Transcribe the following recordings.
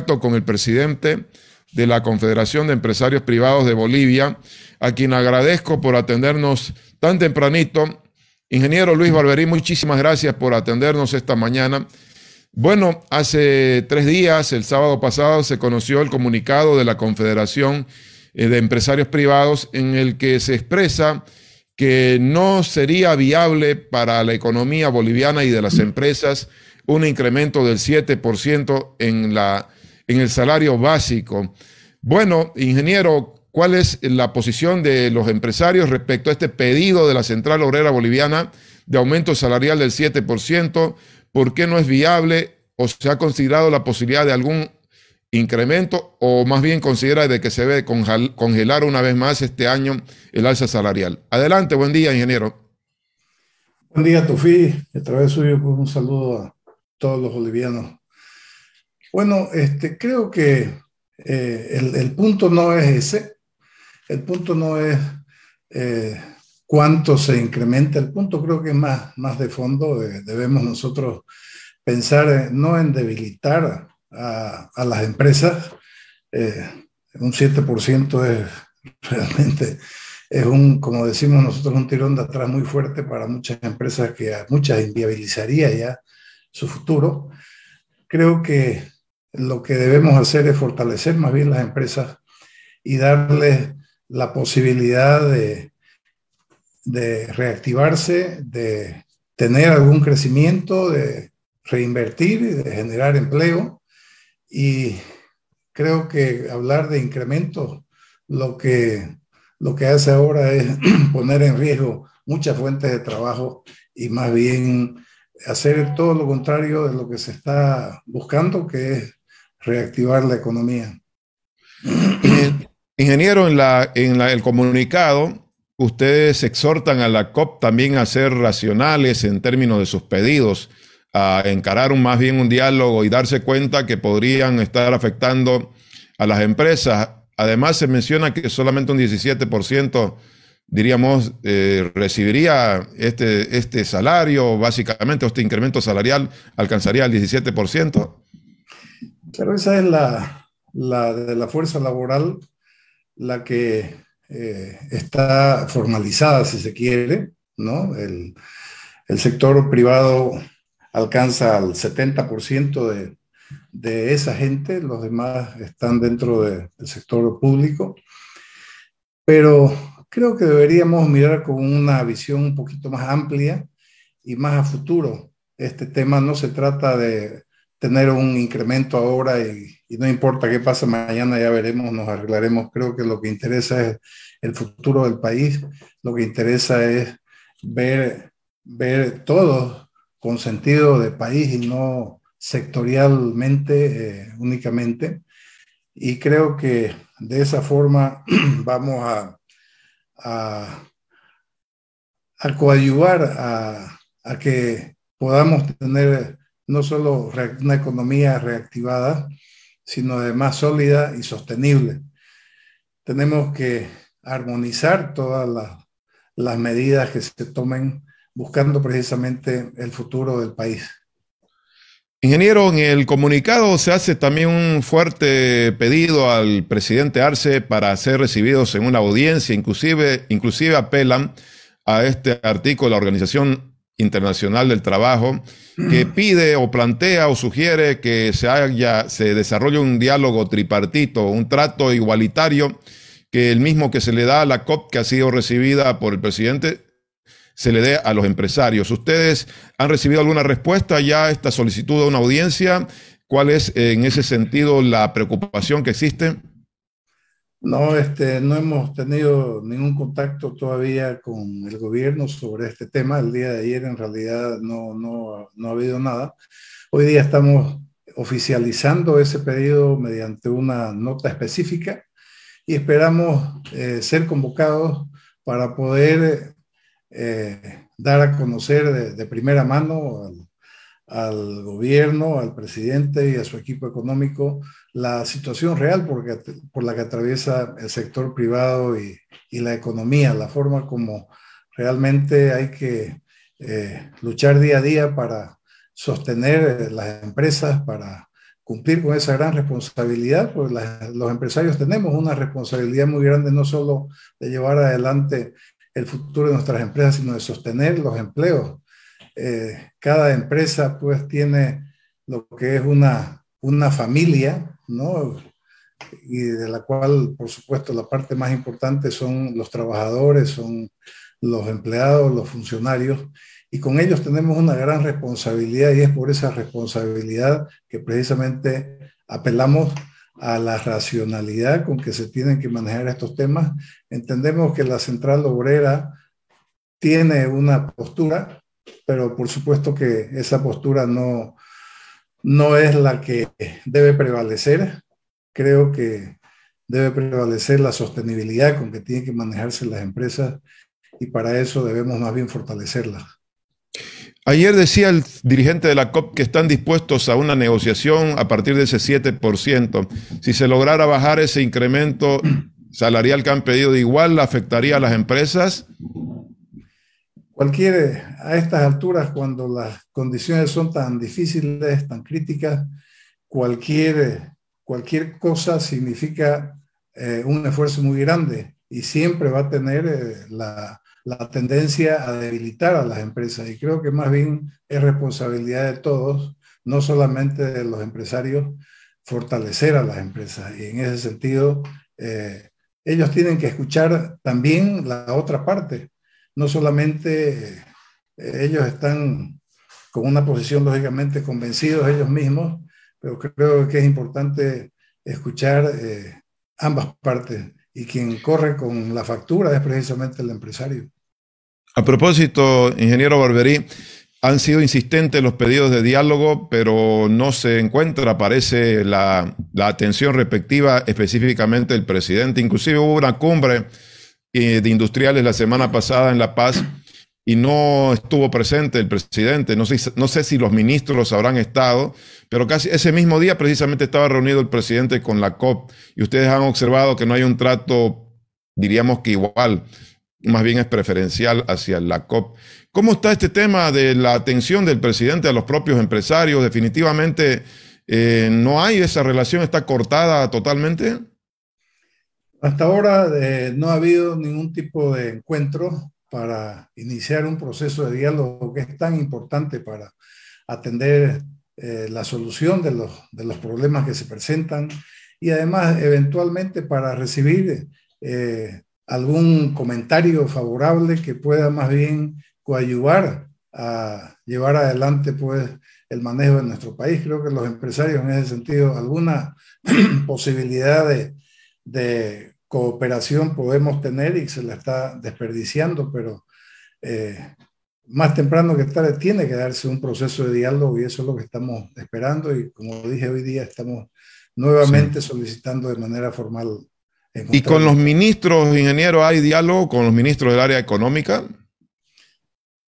con el presidente de la Confederación de Empresarios Privados de Bolivia, a quien agradezco por atendernos tan tempranito. Ingeniero Luis Barberí, muchísimas gracias por atendernos esta mañana. Bueno, hace tres días, el sábado pasado, se conoció el comunicado de la Confederación eh, de Empresarios Privados en el que se expresa que no sería viable para la economía boliviana y de las empresas un incremento del 7% en la en el salario básico. Bueno, ingeniero, ¿cuál es la posición de los empresarios respecto a este pedido de la Central Obrera Boliviana de aumento salarial del 7%? ¿Por qué no es viable o se ha considerado la posibilidad de algún incremento o más bien considera de que se ve congelar una vez más este año el alza salarial? Adelante, buen día, ingeniero. Buen día, Tufi. A través suyo, pues, un saludo a todos los bolivianos bueno, este, creo que eh, el, punto no es ese, el punto no es eh, cuánto se incrementa, el punto creo que es más, más de fondo, debemos nosotros pensar eh, no en debilitar a, las empresas, un 7% es realmente, es un, como decimos nosotros, un tirón de atrás muy fuerte para muchas empresas que muchas inviabilizaría ya su futuro. Creo que lo que debemos hacer es fortalecer más bien las empresas y darles la posibilidad de, reactivarse, de tener algún crecimiento, de reinvertir y de generar empleo. Y creo que hablar de incremento, lo que, lo que hace ahora es poner en riesgo muchas fuentes de trabajo y más bien hacer todo lo contrario de lo que se está buscando, que es reactivar la economía. Ingeniero, en, la, en la, el comunicado, ustedes exhortan a la COP también a ser racionales en términos de sus pedidos, a encarar un, más bien un diálogo y darse cuenta que podrían estar afectando a las empresas. Además, se menciona que solamente un 17%, diríamos, eh, recibiría este, este salario, básicamente, este incremento salarial alcanzaría el 17%. Claro, esa es la, de la fuerza laboral, la que eh, está formalizada, si se quiere, ¿no? El, sector privado alcanza al 70% de, de, esa gente, los demás están dentro del sector público, pero creo que deberíamos mirar con una visión un poquito más amplia y más a futuro. Este tema no se trata de tener un incremento ahora y, no importa qué pasa mañana, ya veremos, nos arreglaremos. Creo que lo que interesa es el futuro del país, lo que interesa es ver, ver todos con sentido de país y no sectorialmente eh, únicamente. Y creo que de esa forma vamos a, a, coadyuvar a, a que podamos tener no solo una economía reactivada, sino además sólida y sostenible. Tenemos que armonizar todas las, medidas que se tomen buscando precisamente el futuro del país. Ingeniero, en el comunicado se hace también un fuerte pedido al presidente Arce para ser recibidos en una audiencia, inclusive, inclusive apelan a este artículo de la Organización Internacional del Trabajo, que pide o plantea o sugiere que se, haya, se desarrolle un diálogo tripartito, un trato igualitario, que el mismo que se le da a la COP que ha sido recibida por el presidente, se le dé a los empresarios. ¿Ustedes han recibido alguna respuesta ya a esta solicitud de una audiencia? ¿Cuál es en ese sentido la preocupación que existe? No, este, no hemos tenido ningún contacto todavía con el gobierno sobre este tema. El día de ayer en realidad no, no, no ha habido nada. Hoy día estamos oficializando ese pedido mediante una nota específica y esperamos eh, ser convocados para poder eh, dar a conocer de, de primera mano al gobierno, al presidente y a su equipo económico la situación real por la que atraviesa el sector privado y, la economía, la forma como realmente hay que eh, luchar día a día para sostener eh, las empresas, para cumplir con esa gran responsabilidad, porque los empresarios tenemos una responsabilidad muy grande, no solo de llevar adelante el futuro de nuestras empresas, sino de sostener los empleos eh, cada empresa pues tiene lo que es una, una familia, ¿no? Y de la cual, por supuesto, la parte más importante son los trabajadores, son los empleados, los funcionarios, y con ellos tenemos una gran responsabilidad y es por esa responsabilidad que precisamente apelamos a la racionalidad con que se tienen que manejar estos temas. Entendemos que la central obrera tiene una postura, pero por supuesto que esa postura no, no es la que debe prevalecer. Creo que debe prevalecer la sostenibilidad con que tienen que manejarse las empresas y para eso debemos más bien fortalecerla. Ayer decía el dirigente de la COP que están dispuestos a una negociación a partir de ese 7%. Si se lograra bajar ese incremento salarial que han pedido, igual afectaría a las empresas Cualquier, eh, a estas alturas, cuando las condiciones son tan difíciles, tan críticas, cualquier, eh, cualquier cosa significa eh, un esfuerzo muy grande y siempre va a tener la, tendencia a debilitar a las empresas. Y creo que más bien es responsabilidad de todos, no solamente de los empresarios, fortalecer a las empresas. Y en ese sentido, ellos tienen que escuchar también la otra parte no solamente eh, ellos están con una posición lógicamente convencidos ellos mismos, pero creo que es importante escuchar eh, ambas partes y quien corre con la factura es precisamente el empresario. A propósito, ingeniero Barberí, han sido insistentes los pedidos de diálogo, pero no se encuentra, parece, la, atención respectiva, específicamente el presidente. Inclusive hubo una cumbre eh, de industriales la semana pasada en La Paz y no estuvo presente el presidente. No sé, no sé si los ministros habrán estado, pero casi ese mismo día precisamente estaba reunido el presidente con la COP y ustedes han observado que no hay un trato, diríamos que igual, más bien es preferencial hacia la COP. ¿Cómo está este tema de la atención del presidente a los propios empresarios? Definitivamente eh, no hay esa relación, está cortada totalmente. Hasta ahora eh, no ha habido ningún tipo de encuentro para iniciar un proceso de diálogo que es tan importante para atender eh, la solución de los, problemas que se presentan y además eventualmente para recibir eh, algún comentario favorable que pueda más bien coayuvar a llevar adelante pues el manejo de nuestro país. Creo que los empresarios en ese sentido alguna posibilidad de, de cooperación podemos tener y se la está desperdiciando, pero eh, más temprano que tarde tiene que darse un proceso de diálogo y eso es lo que estamos esperando y como dije hoy día estamos nuevamente solicitando de manera formal. ¿Y con los ministros, ingeniero, hay diálogo con los ministros del área económica?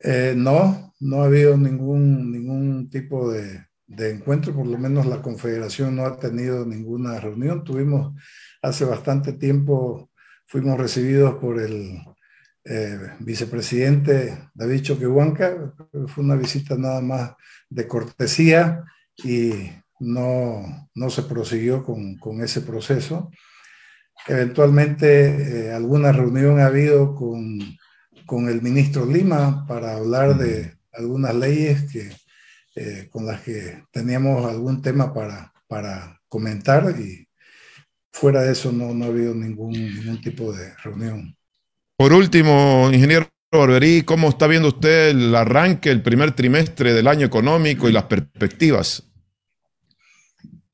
Eh, no, no ha habido ningún, ningún tipo de, de encuentro, por lo menos la Confederación no ha tenido ninguna reunión. Tuvimos hace bastante tiempo fuimos recibidos por el eh, vicepresidente David Choquehuanca. Fue una visita nada más de cortesía y no, se prosiguió con, ese proceso. Eventualmente, eh, alguna reunión ha habido con, el ministro Lima para hablar de algunas leyes que, eh, con las que teníamos algún tema para, para comentar y fuera de eso no, no ha habido ningún, tipo de reunión. Por último, ingeniero Barberí, ¿cómo está viendo usted el arranque, el primer trimestre del año económico y las perspectivas?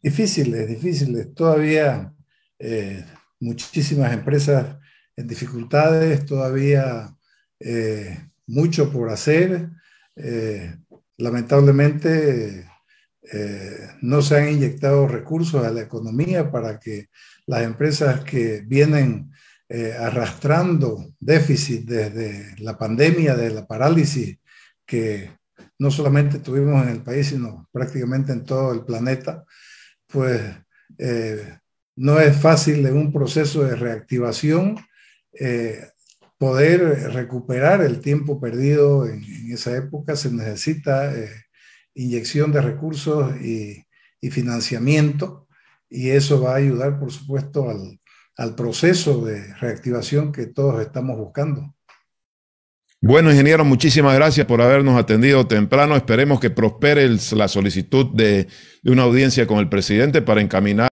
Difíciles, difíciles. Todavía eh, muchísimas empresas en dificultades, todavía eh, mucho por hacer. Eh, lamentablemente eh, no se han inyectado recursos a la economía para que las empresas que vienen eh, arrastrando déficit desde la pandemia, de la parálisis que no solamente tuvimos en el país, sino prácticamente en todo el planeta, pues eh, no es fácil en un proceso de reactivación poder recuperar el tiempo perdido en esa época. Se necesita inyección de recursos y, financiamiento, y eso va a ayudar, por supuesto, al, proceso de reactivación que todos estamos buscando. Bueno, ingeniero, muchísimas gracias por habernos atendido temprano. Esperemos que prospere la solicitud de, una audiencia con el presidente para encaminar